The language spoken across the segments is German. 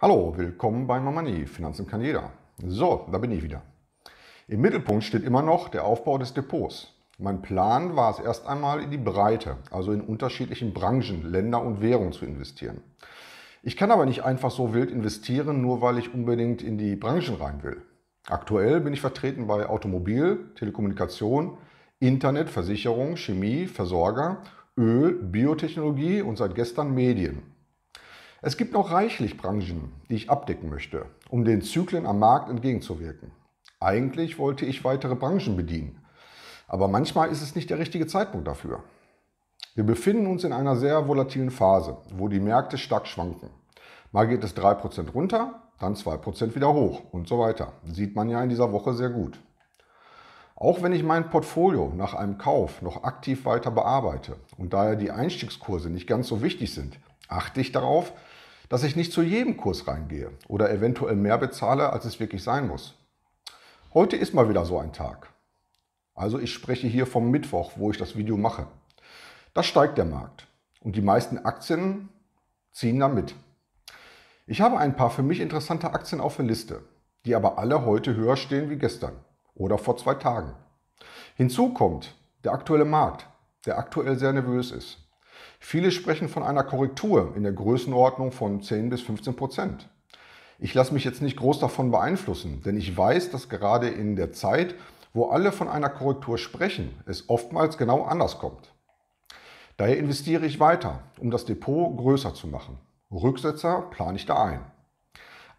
Hallo, willkommen bei Mamani, Finanzen kann jeder. So, da bin ich wieder. Im Mittelpunkt steht immer noch der Aufbau des Depots. Mein Plan war es erst einmal in die Breite, also in unterschiedlichen Branchen, Länder und Währungen zu investieren. Ich kann aber nicht einfach so wild investieren, nur weil ich unbedingt in die Branchen rein will. Aktuell bin ich vertreten bei Automobil, Telekommunikation, Internet, Versicherung, Chemie, Versorger, Öl, Biotechnologie und seit gestern Medien. Es gibt noch reichlich Branchen, die ich abdecken möchte, um den Zyklen am Markt entgegenzuwirken. Eigentlich wollte ich weitere Branchen bedienen, aber manchmal ist es nicht der richtige Zeitpunkt dafür. Wir befinden uns in einer sehr volatilen Phase, wo die Märkte stark schwanken. Mal geht es 3% runter, dann 2% wieder hoch und so weiter. Sieht man ja in dieser Woche sehr gut. Auch wenn ich mein Portfolio nach einem Kauf noch aktiv weiter bearbeite und daher die Einstiegskurse nicht ganz so wichtig sind, achte ich darauf, dass ich nicht zu jedem Kurs reingehe oder eventuell mehr bezahle, als es wirklich sein muss. Heute ist mal wieder so ein Tag. Also ich spreche hier vom Mittwoch, wo ich das Video mache. Da steigt der Markt und die meisten Aktien ziehen da mit. Ich habe ein paar für mich interessante Aktien auf der Liste, die aber alle heute höher stehen wie gestern oder vor zwei Tagen. Hinzu kommt der aktuelle Markt, der aktuell sehr nervös ist. Viele sprechen von einer Korrektur in der Größenordnung von 10 bis 15 Prozent. Ich lasse mich jetzt nicht groß davon beeinflussen, denn ich weiß, dass gerade in der Zeit, wo alle von einer Korrektur sprechen, es oftmals genau anders kommt. Daher investiere ich weiter, um das Depot größer zu machen. Rücksetzer plane ich da ein.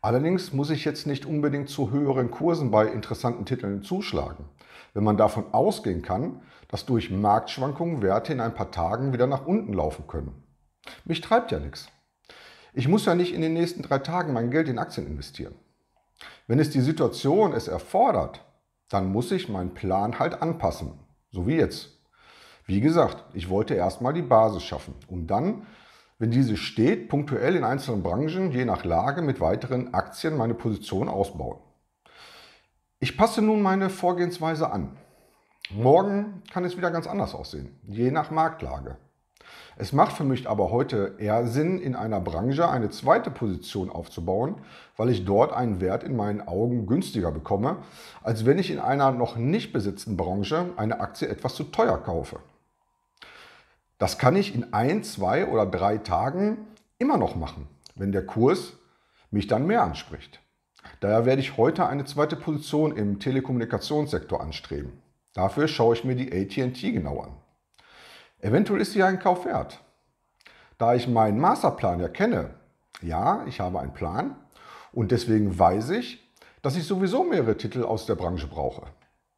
Allerdings muss ich jetzt nicht unbedingt zu höheren Kursen bei interessanten Titeln zuschlagen, wenn man davon ausgehen kann, dass durch Marktschwankungen Werte in ein paar Tagen wieder nach unten laufen können. Mich treibt ja nichts. Ich muss ja nicht in den nächsten drei Tagen mein Geld in Aktien investieren. Wenn es die Situation es erfordert, dann muss ich meinen Plan halt anpassen, so wie jetzt. Wie gesagt, ich wollte erstmal die Basis schaffen, um dann, wenn diese steht, punktuell in einzelnen Branchen, je nach Lage, mit weiteren Aktien meine Position ausbauen. Ich passe nun meine Vorgehensweise an. Morgen kann es wieder ganz anders aussehen, je nach Marktlage. Es macht für mich aber heute eher Sinn, in einer Branche eine zweite Position aufzubauen, weil ich dort einen Wert in meinen Augen günstiger bekomme, als wenn ich in einer noch nicht besetzten Branche eine Aktie etwas zu teuer kaufe. Das kann ich in ein, zwei oder drei Tagen immer noch machen, wenn der Kurs mich dann mehr anspricht. Daher werde ich heute eine zweite Position im Telekommunikationssektor anstreben. Dafür schaue ich mir die ATT genau an. Eventuell ist sie ein Kauf wert. Da ich meinen Masterplan ja kenne, ja, ich habe einen Plan und deswegen weiß ich, dass ich sowieso mehrere Titel aus der Branche brauche.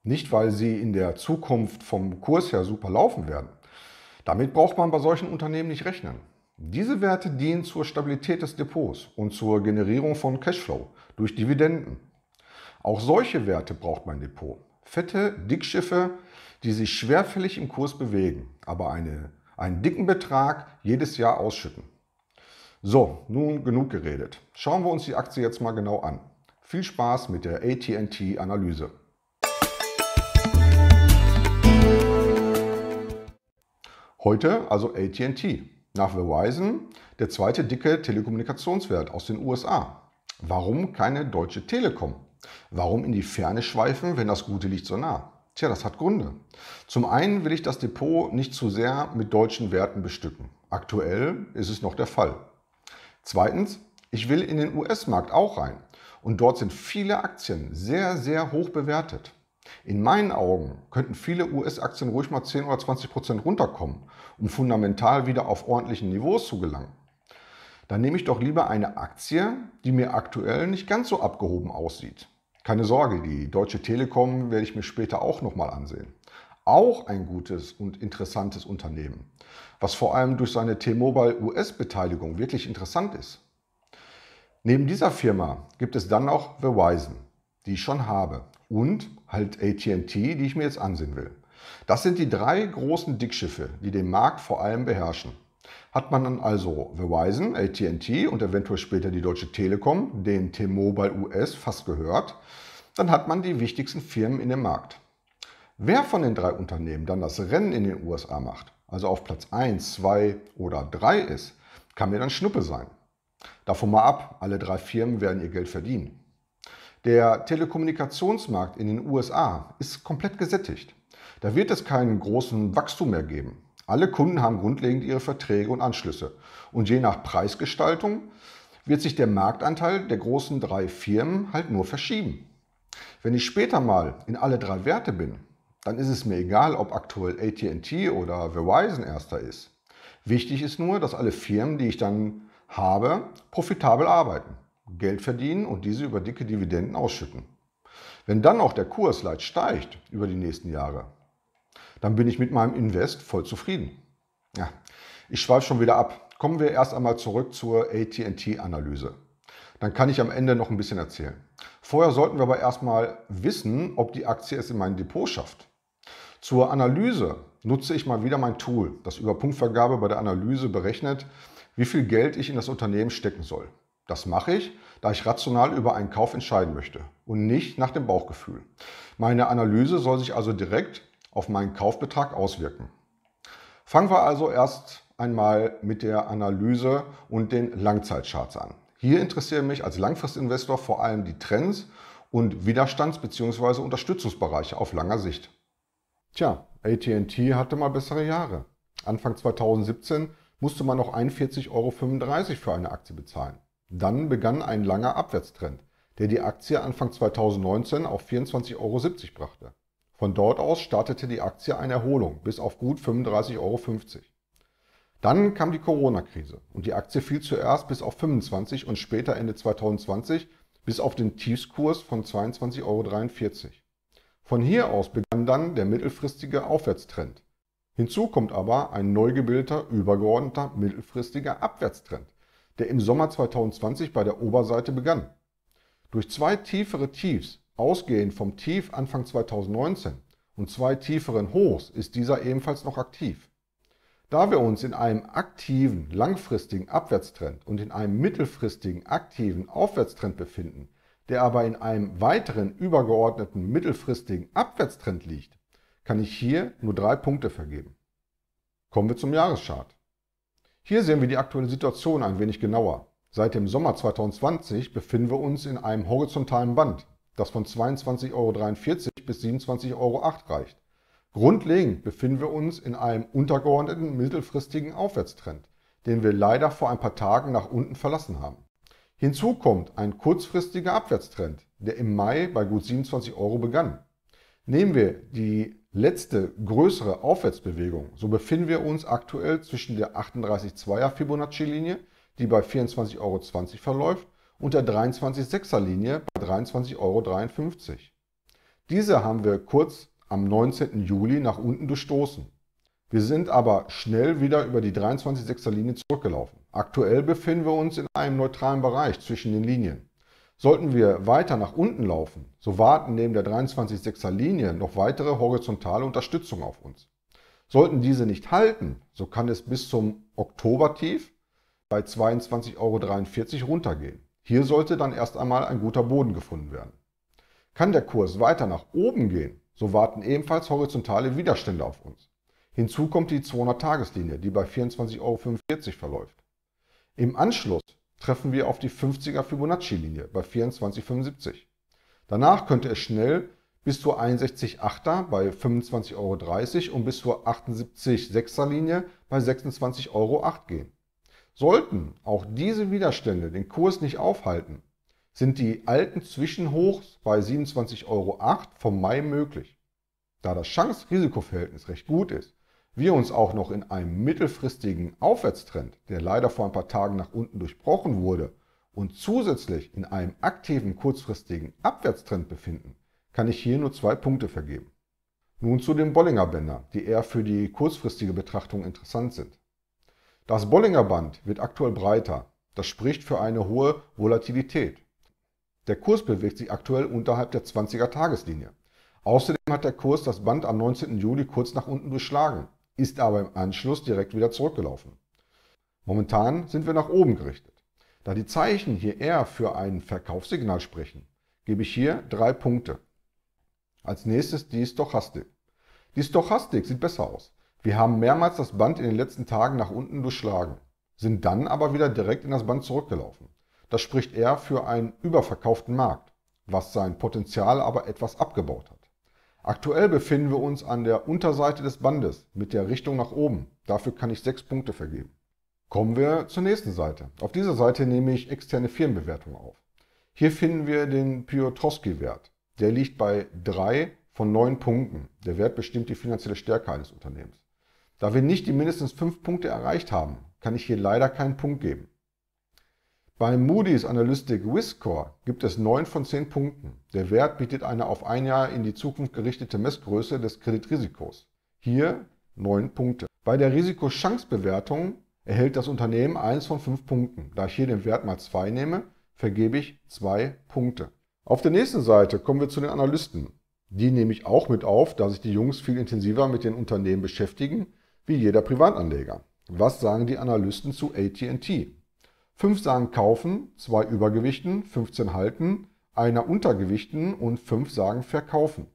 Nicht, weil sie in der Zukunft vom Kurs her super laufen werden. Damit braucht man bei solchen Unternehmen nicht rechnen. Diese Werte dienen zur Stabilität des Depots und zur Generierung von Cashflow durch Dividenden. Auch solche Werte braucht mein Depot fette Dickschiffe, die sich schwerfällig im Kurs bewegen, aber eine, einen dicken Betrag jedes Jahr ausschütten. So, nun genug geredet. Schauen wir uns die Aktie jetzt mal genau an. Viel Spaß mit der ATT-Analyse. Heute also ATT, nach Verizon der zweite dicke Telekommunikationswert aus den USA. Warum keine Deutsche Telekom? Warum in die Ferne schweifen, wenn das gute Licht so nah? Tja, das hat Gründe. Zum einen will ich das Depot nicht zu sehr mit deutschen Werten bestücken. Aktuell ist es noch der Fall. Zweitens, ich will in den US-Markt auch rein. Und dort sind viele Aktien sehr, sehr hoch bewertet. In meinen Augen könnten viele US-Aktien ruhig mal 10 oder 20 Prozent runterkommen, um fundamental wieder auf ordentlichen Niveaus zu gelangen. Dann nehme ich doch lieber eine Aktie, die mir aktuell nicht ganz so abgehoben aussieht. Keine Sorge, die Deutsche Telekom werde ich mir später auch nochmal ansehen. Auch ein gutes und interessantes Unternehmen, was vor allem durch seine T-Mobile US-Beteiligung wirklich interessant ist. Neben dieser Firma gibt es dann auch Verizon, die ich schon habe, und halt ATT, die ich mir jetzt ansehen will. Das sind die drei großen Dickschiffe, die den Markt vor allem beherrschen. Hat man dann also Verizon, ATT und eventuell später die Deutsche Telekom, den T-Mobile US fast gehört, dann hat man die wichtigsten Firmen in dem Markt. Wer von den drei Unternehmen dann das Rennen in den USA macht, also auf Platz 1, 2 oder 3 ist, kann mir dann Schnuppe sein. Davon mal ab, alle drei Firmen werden ihr Geld verdienen. Der Telekommunikationsmarkt in den USA ist komplett gesättigt. Da wird es keinen großen Wachstum mehr geben. Alle Kunden haben grundlegend ihre Verträge und Anschlüsse. Und je nach Preisgestaltung wird sich der Marktanteil der großen drei Firmen halt nur verschieben. Wenn ich später mal in alle drei Werte bin, dann ist es mir egal, ob aktuell ATT oder Verizon erster ist. Wichtig ist nur, dass alle Firmen, die ich dann habe, profitabel arbeiten, Geld verdienen und diese über dicke Dividenden ausschütten. Wenn dann auch der Kurs leicht steigt über die nächsten Jahre, dann bin ich mit meinem Invest voll zufrieden. Ja, ich schweife schon wieder ab. Kommen wir erst einmal zurück zur ATT-Analyse. Dann kann ich am Ende noch ein bisschen erzählen. Vorher sollten wir aber erstmal wissen, ob die Aktie es in mein Depot schafft. Zur Analyse nutze ich mal wieder mein Tool, das über Punktvergabe bei der Analyse berechnet, wie viel Geld ich in das Unternehmen stecken soll. Das mache ich, da ich rational über einen Kauf entscheiden möchte und nicht nach dem Bauchgefühl. Meine Analyse soll sich also direkt auf meinen Kaufbetrag auswirken. Fangen wir also erst einmal mit der Analyse und den Langzeitcharts an. Hier interessieren mich als Langfristinvestor vor allem die Trends und Widerstands- bzw. Unterstützungsbereiche auf langer Sicht. Tja, ATT hatte mal bessere Jahre. Anfang 2017 musste man noch 41,35 Euro für eine Aktie bezahlen. Dann begann ein langer Abwärtstrend, der die Aktie Anfang 2019 auf 24,70 Euro brachte. Von dort aus startete die Aktie eine Erholung bis auf gut 35,50 Euro. Dann kam die Corona-Krise und die Aktie fiel zuerst bis auf 25 und später Ende 2020 bis auf den Tiefskurs von 22,43 Euro. Von hier aus begann dann der mittelfristige Aufwärtstrend. Hinzu kommt aber ein neu gebildeter, übergeordneter mittelfristiger Abwärtstrend, der im Sommer 2020 bei der Oberseite begann. Durch zwei tiefere Tiefs Ausgehend vom Tief Anfang 2019 und zwei tieferen Hochs ist dieser ebenfalls noch aktiv. Da wir uns in einem aktiven, langfristigen Abwärtstrend und in einem mittelfristigen, aktiven Aufwärtstrend befinden, der aber in einem weiteren übergeordneten mittelfristigen Abwärtstrend liegt, kann ich hier nur drei Punkte vergeben. Kommen wir zum Jahreschart. Hier sehen wir die aktuelle Situation ein wenig genauer. Seit dem Sommer 2020 befinden wir uns in einem horizontalen Band, das von 22,43 Euro bis 27,08 Euro reicht. Grundlegend befinden wir uns in einem untergeordneten mittelfristigen Aufwärtstrend, den wir leider vor ein paar Tagen nach unten verlassen haben. Hinzu kommt ein kurzfristiger Abwärtstrend, der im Mai bei gut 27 Euro begann. Nehmen wir die letzte größere Aufwärtsbewegung, so befinden wir uns aktuell zwischen der 38,2er Fibonacci-Linie, die bei 24,20 Euro verläuft, und der 23,6er Linie bei 23,53 Euro. Diese haben wir kurz am 19. Juli nach unten gestoßen. Wir sind aber schnell wieder über die 23,6er Linie zurückgelaufen. Aktuell befinden wir uns in einem neutralen Bereich zwischen den Linien. Sollten wir weiter nach unten laufen, so warten neben der 23,6er Linie noch weitere horizontale Unterstützung auf uns. Sollten diese nicht halten, so kann es bis zum Oktobertief bei 22,43 Euro runtergehen. Hier sollte dann erst einmal ein guter Boden gefunden werden. Kann der Kurs weiter nach oben gehen, so warten ebenfalls horizontale Widerstände auf uns. Hinzu kommt die 200-Tageslinie, die bei 24,45 Euro verläuft. Im Anschluss treffen wir auf die 50er Fibonacci-Linie bei 24,75. Danach könnte es schnell bis zur 61,8er bei 25,30 Euro und bis zur 78,6er Linie bei 26,08 Euro gehen. Sollten auch diese Widerstände den Kurs nicht aufhalten, sind die alten Zwischenhochs bei 27,08 Euro vom Mai möglich. Da das chance risikoverhältnis recht gut ist, wir uns auch noch in einem mittelfristigen Aufwärtstrend, der leider vor ein paar Tagen nach unten durchbrochen wurde, und zusätzlich in einem aktiven kurzfristigen Abwärtstrend befinden, kann ich hier nur zwei Punkte vergeben. Nun zu den Bollinger Bändern, die eher für die kurzfristige Betrachtung interessant sind. Das Bollinger Band wird aktuell breiter. Das spricht für eine hohe Volatilität. Der Kurs bewegt sich aktuell unterhalb der 20er Tageslinie. Außerdem hat der Kurs das Band am 19. Juli kurz nach unten durchschlagen, ist aber im Anschluss direkt wieder zurückgelaufen. Momentan sind wir nach oben gerichtet. Da die Zeichen hier eher für ein Verkaufssignal sprechen, gebe ich hier drei Punkte. Als nächstes die Stochastik. Die Stochastik sieht besser aus. Wir haben mehrmals das Band in den letzten Tagen nach unten durchschlagen, sind dann aber wieder direkt in das Band zurückgelaufen. Das spricht eher für einen überverkauften Markt, was sein Potenzial aber etwas abgebaut hat. Aktuell befinden wir uns an der Unterseite des Bandes mit der Richtung nach oben. Dafür kann ich sechs Punkte vergeben. Kommen wir zur nächsten Seite. Auf dieser Seite nehme ich externe Firmenbewertungen auf. Hier finden wir den Piotrowski-Wert. Der liegt bei drei von neun Punkten. Der Wert bestimmt die finanzielle Stärke eines Unternehmens. Da wir nicht die mindestens fünf Punkte erreicht haben, kann ich hier leider keinen Punkt geben. Beim Moody's Analytic Wiscore gibt es 9 von 10 Punkten. Der Wert bietet eine auf ein Jahr in die Zukunft gerichtete Messgröße des Kreditrisikos. Hier 9 Punkte. Bei der risiko bewertung erhält das Unternehmen 1 von 5 Punkten. Da ich hier den Wert mal 2 nehme, vergebe ich 2 Punkte. Auf der nächsten Seite kommen wir zu den Analysten. Die nehme ich auch mit auf, da sich die Jungs viel intensiver mit den Unternehmen beschäftigen wie jeder Privatanleger. Was sagen die Analysten zu ATT? Fünf sagen kaufen, zwei übergewichten, 15 halten, einer untergewichten und fünf sagen verkaufen.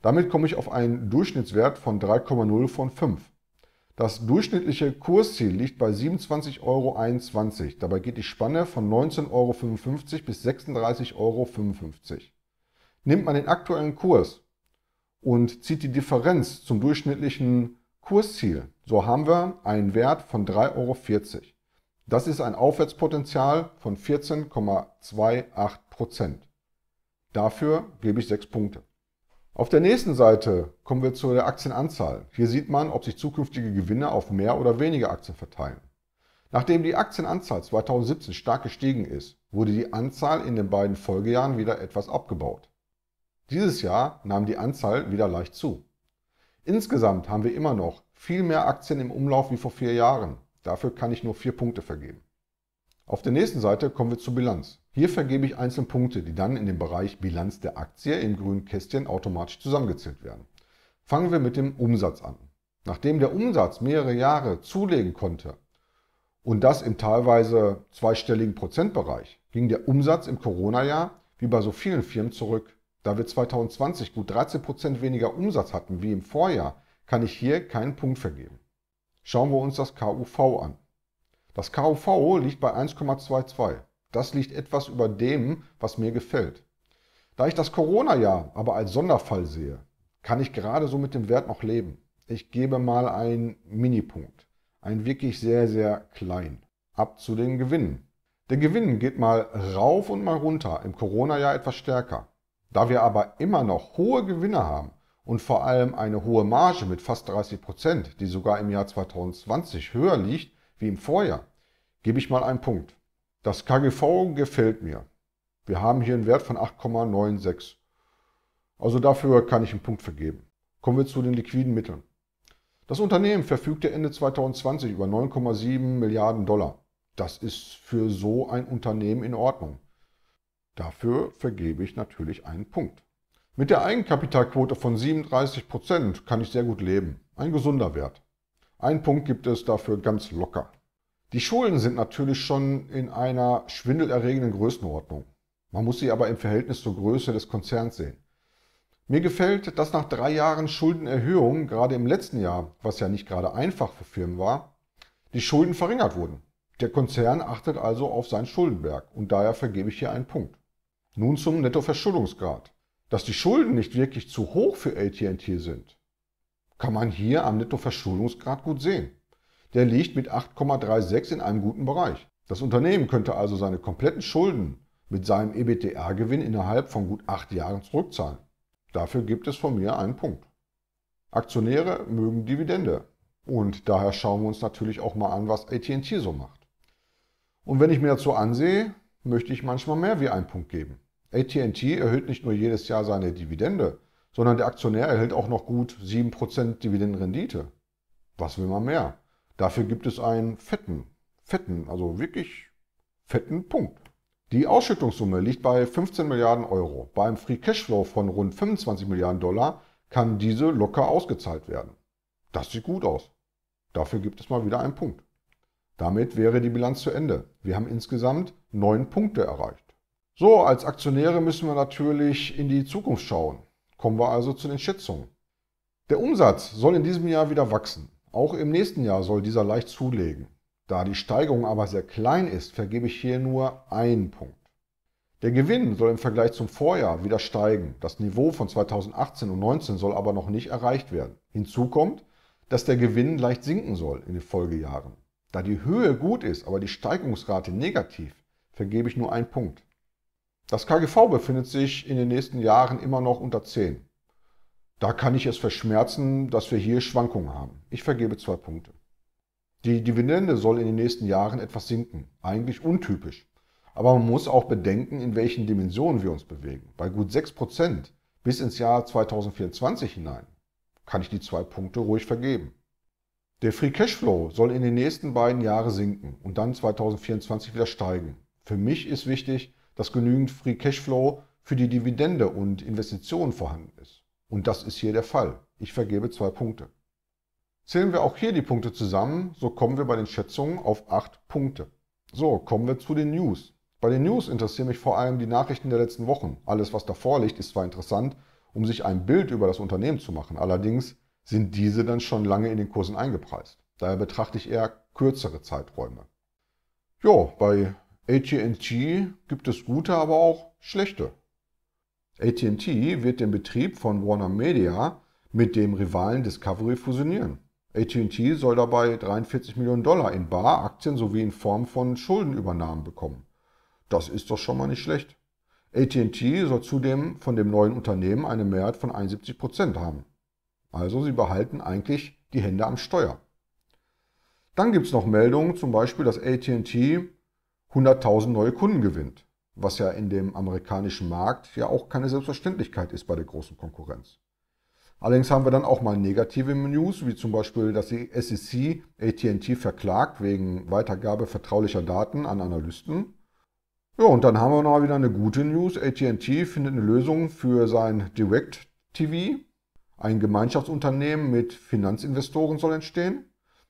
Damit komme ich auf einen Durchschnittswert von 3,0 von 5. Das durchschnittliche Kursziel liegt bei 27,21 Euro. Dabei geht die Spanne von 19,55 Euro bis 36,55 Euro. Nimmt man den aktuellen Kurs und zieht die Differenz zum durchschnittlichen Kursziel. So haben wir einen Wert von 3,40 Euro. Das ist ein Aufwärtspotenzial von 14,28 Prozent. Dafür gebe ich 6 Punkte. Auf der nächsten Seite kommen wir zu der Aktienanzahl. Hier sieht man, ob sich zukünftige Gewinne auf mehr oder weniger Aktien verteilen. Nachdem die Aktienanzahl 2017 stark gestiegen ist, wurde die Anzahl in den beiden Folgejahren wieder etwas abgebaut. Dieses Jahr nahm die Anzahl wieder leicht zu. Insgesamt haben wir immer noch viel mehr Aktien im Umlauf wie vor vier Jahren. Dafür kann ich nur vier Punkte vergeben. Auf der nächsten Seite kommen wir zur Bilanz. Hier vergebe ich einzelne Punkte, die dann in dem Bereich Bilanz der Aktie im grünen Kästchen automatisch zusammengezählt werden. Fangen wir mit dem Umsatz an. Nachdem der Umsatz mehrere Jahre zulegen konnte und das im teilweise zweistelligen Prozentbereich, ging der Umsatz im Corona-Jahr wie bei so vielen Firmen zurück. Da wir 2020 gut 13% weniger Umsatz hatten wie im Vorjahr, kann ich hier keinen Punkt vergeben. Schauen wir uns das KUV an. Das KUV liegt bei 1,22. Das liegt etwas über dem, was mir gefällt. Da ich das Corona-Jahr aber als Sonderfall sehe, kann ich gerade so mit dem Wert noch leben. Ich gebe mal einen Minipunkt. Ein wirklich sehr, sehr klein. Ab zu den Gewinnen. Der Gewinn geht mal rauf und mal runter, im Corona-Jahr etwas stärker. Da wir aber immer noch hohe Gewinne haben und vor allem eine hohe Marge mit fast 30 Prozent, die sogar im Jahr 2020 höher liegt wie im Vorjahr, gebe ich mal einen Punkt. Das KGV gefällt mir. Wir haben hier einen Wert von 8,96. Also dafür kann ich einen Punkt vergeben. Kommen wir zu den liquiden Mitteln. Das Unternehmen verfügte Ende 2020 über 9,7 Milliarden Dollar. Das ist für so ein Unternehmen in Ordnung. Dafür vergebe ich natürlich einen Punkt. Mit der Eigenkapitalquote von 37% Prozent kann ich sehr gut leben. Ein gesunder Wert. Ein Punkt gibt es dafür ganz locker. Die Schulden sind natürlich schon in einer schwindelerregenden Größenordnung. Man muss sie aber im Verhältnis zur Größe des Konzerns sehen. Mir gefällt, dass nach drei Jahren Schuldenerhöhung, gerade im letzten Jahr, was ja nicht gerade einfach für Firmen war, die Schulden verringert wurden. Der Konzern achtet also auf sein Schuldenberg und daher vergebe ich hier einen Punkt. Nun zum Nettoverschuldungsgrad. Dass die Schulden nicht wirklich zu hoch für ATT sind, kann man hier am Nettoverschuldungsgrad gut sehen. Der liegt mit 8,36 in einem guten Bereich. Das Unternehmen könnte also seine kompletten Schulden mit seinem ebtr gewinn innerhalb von gut acht Jahren zurückzahlen. Dafür gibt es von mir einen Punkt. Aktionäre mögen Dividende. Und daher schauen wir uns natürlich auch mal an, was ATT so macht. Und wenn ich mir dazu ansehe, möchte ich manchmal mehr wie einen Punkt geben. ATT erhöht nicht nur jedes Jahr seine Dividende, sondern der Aktionär erhält auch noch gut 7% Dividendenrendite. Was will man mehr? Dafür gibt es einen fetten, fetten, also wirklich fetten Punkt. Die Ausschüttungssumme liegt bei 15 Milliarden Euro. Beim Free Cashflow von rund 25 Milliarden Dollar kann diese locker ausgezahlt werden. Das sieht gut aus. Dafür gibt es mal wieder einen Punkt. Damit wäre die Bilanz zu Ende. Wir haben insgesamt neun Punkte erreicht. So, als Aktionäre müssen wir natürlich in die Zukunft schauen. Kommen wir also zu den Schätzungen. Der Umsatz soll in diesem Jahr wieder wachsen. Auch im nächsten Jahr soll dieser leicht zulegen. Da die Steigerung aber sehr klein ist, vergebe ich hier nur einen Punkt. Der Gewinn soll im Vergleich zum Vorjahr wieder steigen. Das Niveau von 2018 und 2019 soll aber noch nicht erreicht werden. Hinzu kommt, dass der Gewinn leicht sinken soll in den Folgejahren. Da die Höhe gut ist, aber die Steigerungsrate negativ, vergebe ich nur einen Punkt. Das KGV befindet sich in den nächsten Jahren immer noch unter 10. Da kann ich es verschmerzen, dass wir hier Schwankungen haben. Ich vergebe zwei Punkte. Die Dividende soll in den nächsten Jahren etwas sinken. Eigentlich untypisch. Aber man muss auch bedenken, in welchen Dimensionen wir uns bewegen. Bei gut 6% bis ins Jahr 2024 hinein kann ich die zwei Punkte ruhig vergeben. Der Free Cashflow soll in den nächsten beiden Jahren sinken und dann 2024 wieder steigen. Für mich ist wichtig, dass genügend Free Cashflow für die Dividende und Investitionen vorhanden ist. Und das ist hier der Fall. Ich vergebe zwei Punkte. Zählen wir auch hier die Punkte zusammen, so kommen wir bei den Schätzungen auf acht Punkte. So, kommen wir zu den News. Bei den News interessieren mich vor allem die Nachrichten der letzten Wochen. Alles, was davor liegt, ist zwar interessant, um sich ein Bild über das Unternehmen zu machen. Allerdings sind diese dann schon lange in den Kursen eingepreist. Daher betrachte ich eher kürzere Zeiträume. Jo, bei AT&T gibt es gute, aber auch schlechte. ATT wird den Betrieb von WarnerMedia mit dem Rivalen Discovery fusionieren. ATT soll dabei 43 Millionen Dollar in Bar, Aktien sowie in Form von Schuldenübernahmen bekommen. Das ist doch schon mal nicht schlecht. ATT soll zudem von dem neuen Unternehmen eine Mehrheit von 71 Prozent haben. Also sie behalten eigentlich die Hände am Steuer. Dann gibt es noch Meldungen, zum Beispiel, dass ATT 100.000 neue Kunden gewinnt, was ja in dem amerikanischen Markt ja auch keine Selbstverständlichkeit ist bei der großen Konkurrenz. Allerdings haben wir dann auch mal negative News, wie zum Beispiel, dass die SEC ATT verklagt wegen Weitergabe vertraulicher Daten an Analysten. Ja, und dann haben wir noch wieder eine gute News. ATT findet eine Lösung für sein Direct TV. Ein Gemeinschaftsunternehmen mit Finanzinvestoren soll entstehen.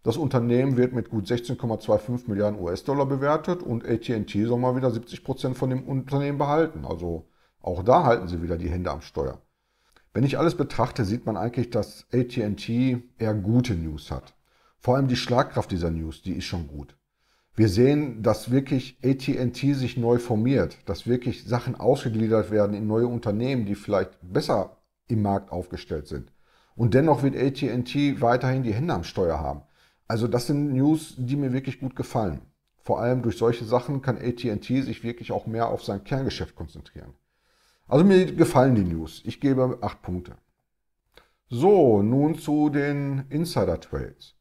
Das Unternehmen wird mit gut 16,25 Milliarden US-Dollar bewertet und AT&T soll mal wieder 70 Prozent von dem Unternehmen behalten. Also auch da halten sie wieder die Hände am Steuer. Wenn ich alles betrachte, sieht man eigentlich, dass AT&T eher gute News hat. Vor allem die Schlagkraft dieser News, die ist schon gut. Wir sehen, dass wirklich AT&T sich neu formiert, dass wirklich Sachen ausgegliedert werden in neue Unternehmen, die vielleicht besser im Markt aufgestellt sind. Und dennoch wird AT&T weiterhin die Hände am Steuer haben. Also das sind News, die mir wirklich gut gefallen. Vor allem durch solche Sachen kann ATT sich wirklich auch mehr auf sein Kerngeschäft konzentrieren. Also mir gefallen die News. Ich gebe 8 Punkte. So, nun zu den Insider Trades.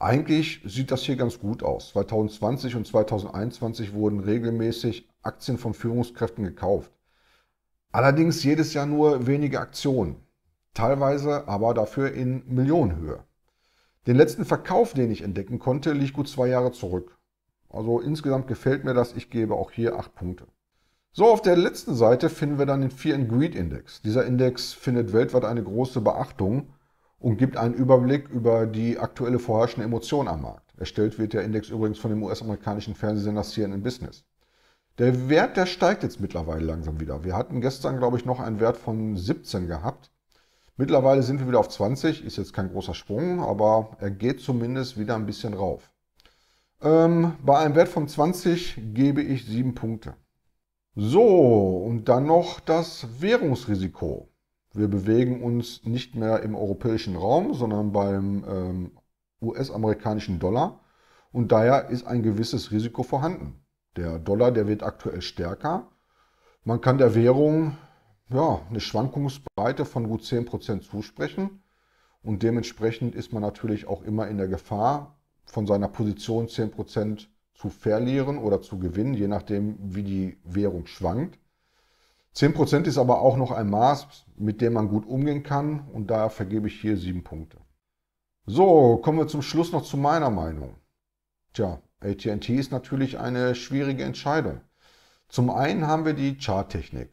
Eigentlich sieht das hier ganz gut aus. 2020 und 2021 wurden regelmäßig Aktien von Führungskräften gekauft. Allerdings jedes Jahr nur wenige Aktionen, teilweise aber dafür in Millionenhöhe. Den letzten Verkauf, den ich entdecken konnte, liegt gut zwei Jahre zurück. Also insgesamt gefällt mir das. Ich gebe auch hier acht Punkte. So, auf der letzten Seite finden wir dann den Fear and Greed Index. Dieser Index findet weltweit eine große Beachtung und gibt einen Überblick über die aktuelle vorherrschende Emotion am Markt. Erstellt wird der Index übrigens von dem US-amerikanischen Fernsehsender CNN Business. Der Wert, der steigt jetzt mittlerweile langsam wieder. Wir hatten gestern, glaube ich, noch einen Wert von 17 gehabt. Mittlerweile sind wir wieder auf 20, ist jetzt kein großer Sprung, aber er geht zumindest wieder ein bisschen rauf. Ähm, bei einem Wert von 20 gebe ich 7 Punkte. So, und dann noch das Währungsrisiko. Wir bewegen uns nicht mehr im europäischen Raum, sondern beim ähm, US-amerikanischen Dollar. Und daher ist ein gewisses Risiko vorhanden. Der Dollar, der wird aktuell stärker. Man kann der Währung ja, eine Schwankungsbreite von gut 10% zusprechen. Und dementsprechend ist man natürlich auch immer in der Gefahr, von seiner Position 10% zu verlieren oder zu gewinnen, je nachdem, wie die Währung schwankt. 10% ist aber auch noch ein Maß, mit dem man gut umgehen kann und da vergebe ich hier 7 Punkte. So, kommen wir zum Schluss noch zu meiner Meinung. Tja, ATT ist natürlich eine schwierige Entscheidung. Zum einen haben wir die Charttechnik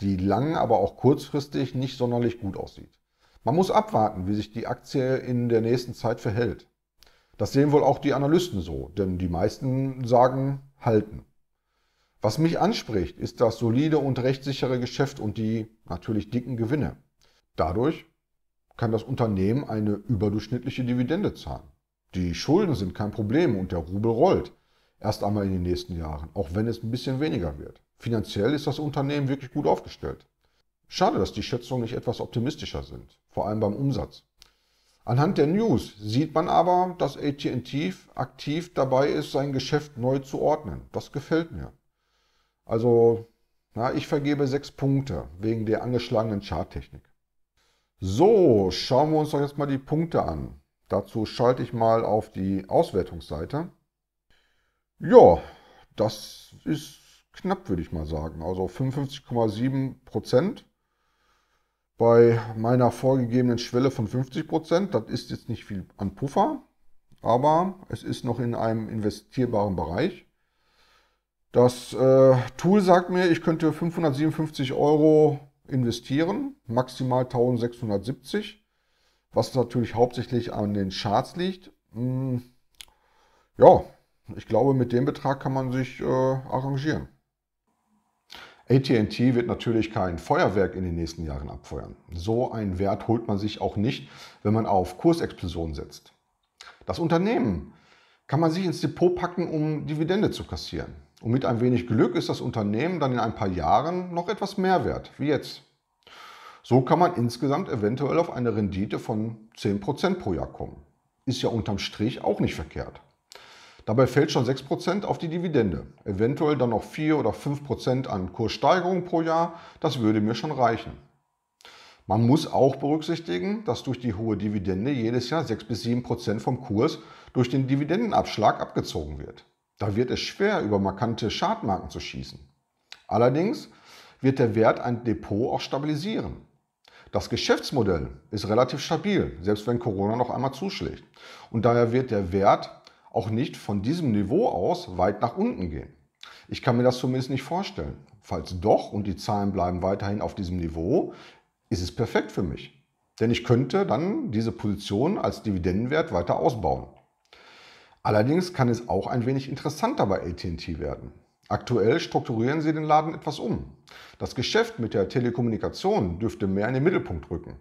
die lang, aber auch kurzfristig nicht sonderlich gut aussieht. Man muss abwarten, wie sich die Aktie in der nächsten Zeit verhält. Das sehen wohl auch die Analysten so, denn die meisten sagen halten. Was mich anspricht, ist das solide und rechtssichere Geschäft und die natürlich dicken Gewinne. Dadurch kann das Unternehmen eine überdurchschnittliche Dividende zahlen. Die Schulden sind kein Problem und der Rubel rollt erst einmal in den nächsten Jahren, auch wenn es ein bisschen weniger wird. Finanziell ist das Unternehmen wirklich gut aufgestellt. Schade, dass die Schätzungen nicht etwas optimistischer sind, vor allem beim Umsatz. Anhand der News sieht man aber, dass ATT aktiv dabei ist, sein Geschäft neu zu ordnen. Das gefällt mir. Also, na, ich vergebe sechs Punkte wegen der angeschlagenen Charttechnik. So, schauen wir uns doch jetzt mal die Punkte an. Dazu schalte ich mal auf die Auswertungsseite. Ja, das ist knapp, würde ich mal sagen. Also 55,7 Prozent bei meiner vorgegebenen Schwelle von 50 Prozent. Das ist jetzt nicht viel an Puffer, aber es ist noch in einem investierbaren Bereich. Das äh, Tool sagt mir, ich könnte 557 Euro investieren, maximal 1670, was natürlich hauptsächlich an den Charts liegt. Hm, ja, ich glaube, mit dem Betrag kann man sich äh, arrangieren. ATT wird natürlich kein Feuerwerk in den nächsten Jahren abfeuern. So einen Wert holt man sich auch nicht, wenn man auf Kursexplosion setzt. Das Unternehmen kann man sich ins Depot packen, um Dividende zu kassieren. Und mit ein wenig Glück ist das Unternehmen dann in ein paar Jahren noch etwas mehr wert, wie jetzt. So kann man insgesamt eventuell auf eine Rendite von 10% pro Jahr kommen. Ist ja unterm Strich auch nicht verkehrt. Dabei fällt schon 6% auf die Dividende, eventuell dann noch 4 oder 5% an Kurssteigerung pro Jahr, das würde mir schon reichen. Man muss auch berücksichtigen, dass durch die hohe Dividende jedes Jahr 6 bis 7% vom Kurs durch den Dividendenabschlag abgezogen wird. Da wird es schwer, über markante Schadmarken zu schießen. Allerdings wird der Wert ein Depot auch stabilisieren. Das Geschäftsmodell ist relativ stabil, selbst wenn Corona noch einmal zuschlägt. Und daher wird der Wert auch nicht von diesem Niveau aus weit nach unten gehen. Ich kann mir das zumindest nicht vorstellen. Falls doch und die Zahlen bleiben weiterhin auf diesem Niveau, ist es perfekt für mich. Denn ich könnte dann diese Position als Dividendenwert weiter ausbauen. Allerdings kann es auch ein wenig interessanter bei ATT werden. Aktuell strukturieren sie den Laden etwas um. Das Geschäft mit der Telekommunikation dürfte mehr in den Mittelpunkt rücken.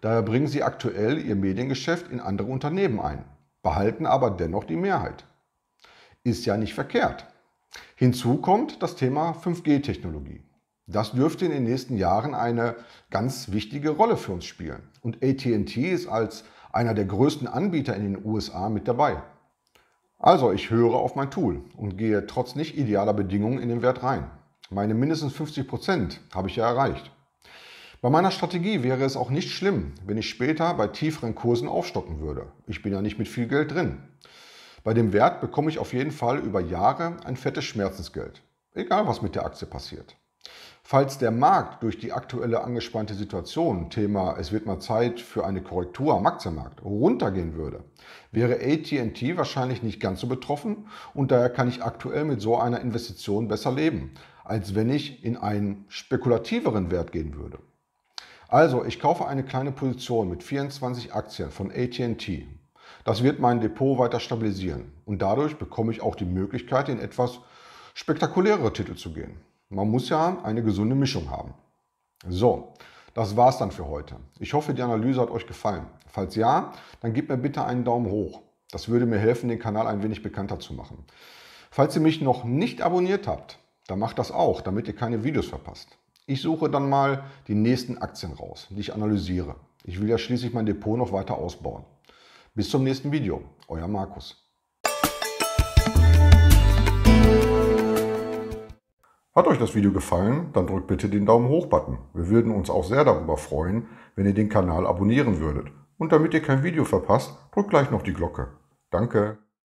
Daher bringen sie aktuell ihr Mediengeschäft in andere Unternehmen ein behalten aber dennoch die Mehrheit. Ist ja nicht verkehrt. Hinzu kommt das Thema 5G-Technologie. Das dürfte in den nächsten Jahren eine ganz wichtige Rolle für uns spielen. Und ATT ist als einer der größten Anbieter in den USA mit dabei. Also, ich höre auf mein Tool und gehe trotz nicht idealer Bedingungen in den Wert rein. Meine mindestens 50% Prozent habe ich ja erreicht. Bei meiner Strategie wäre es auch nicht schlimm, wenn ich später bei tieferen Kursen aufstocken würde. Ich bin ja nicht mit viel Geld drin. Bei dem Wert bekomme ich auf jeden Fall über Jahre ein fettes Schmerzensgeld. Egal, was mit der Aktie passiert. Falls der Markt durch die aktuelle angespannte Situation, Thema es wird mal Zeit für eine Korrektur am Aktienmarkt, runtergehen würde, wäre ATT wahrscheinlich nicht ganz so betroffen und daher kann ich aktuell mit so einer Investition besser leben, als wenn ich in einen spekulativeren Wert gehen würde. Also, ich kaufe eine kleine Position mit 24 Aktien von ATT. Das wird mein Depot weiter stabilisieren und dadurch bekomme ich auch die Möglichkeit, in etwas spektakulärere Titel zu gehen. Man muss ja eine gesunde Mischung haben. So, das war's dann für heute. Ich hoffe, die Analyse hat euch gefallen. Falls ja, dann gebt mir bitte einen Daumen hoch. Das würde mir helfen, den Kanal ein wenig bekannter zu machen. Falls ihr mich noch nicht abonniert habt, dann macht das auch, damit ihr keine Videos verpasst. Ich suche dann mal die nächsten Aktien raus, die ich analysiere. Ich will ja schließlich mein Depot noch weiter ausbauen. Bis zum nächsten Video. Euer Markus. Hat euch das Video gefallen, dann drückt bitte den Daumen hoch Button. Wir würden uns auch sehr darüber freuen, wenn ihr den Kanal abonnieren würdet. Und damit ihr kein Video verpasst, drückt gleich noch die Glocke. Danke.